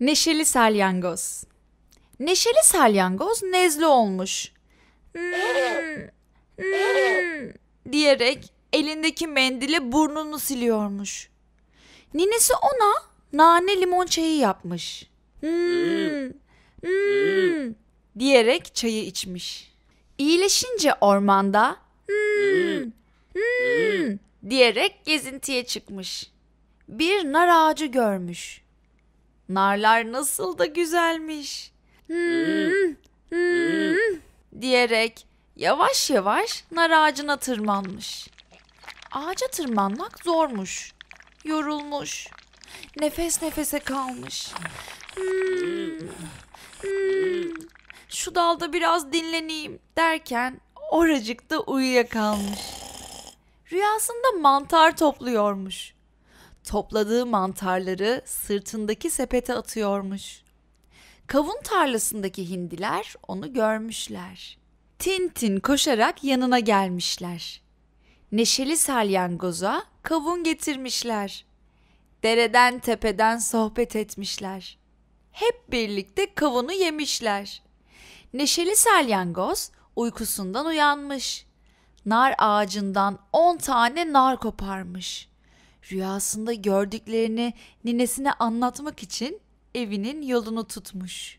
Neşeli salyangoz. Neşeli salyangoz nezle olmuş. Hmm. diyerek elindeki mendili burnunu siliyormuş. Ninesi ona nane limon çayı yapmış. Hmm. Hmm. diyerek çayı içmiş. İyileşince ormanda diyerek gezintiye çıkmış. Bir nar ağacı görmüş. Narlar nasıl da güzelmiş. Hmm, hmm, diyerek yavaş yavaş nar ağacına tırmanmış. Ağaca tırmanmak zormuş. Yorulmuş. Nefes nefese kalmış. Hmm, hmm, şu dalda biraz dinleneyim derken oracıkta uyuyakalmış. Rüyasında mantar topluyormuş. Topladığı mantarları sırtındaki sepete atıyormuş. Kavun tarlasındaki hindiler onu görmüşler. Tintin koşarak yanına gelmişler. Neşeli salyangoza kavun getirmişler. Dereden tepeden sohbet etmişler. Hep birlikte kavunu yemişler. Neşeli salyangoz uykusundan uyanmış. Nar ağacından on tane nar koparmış rüyasında gördüklerini ninesine anlatmak için evinin yolunu tutmuş.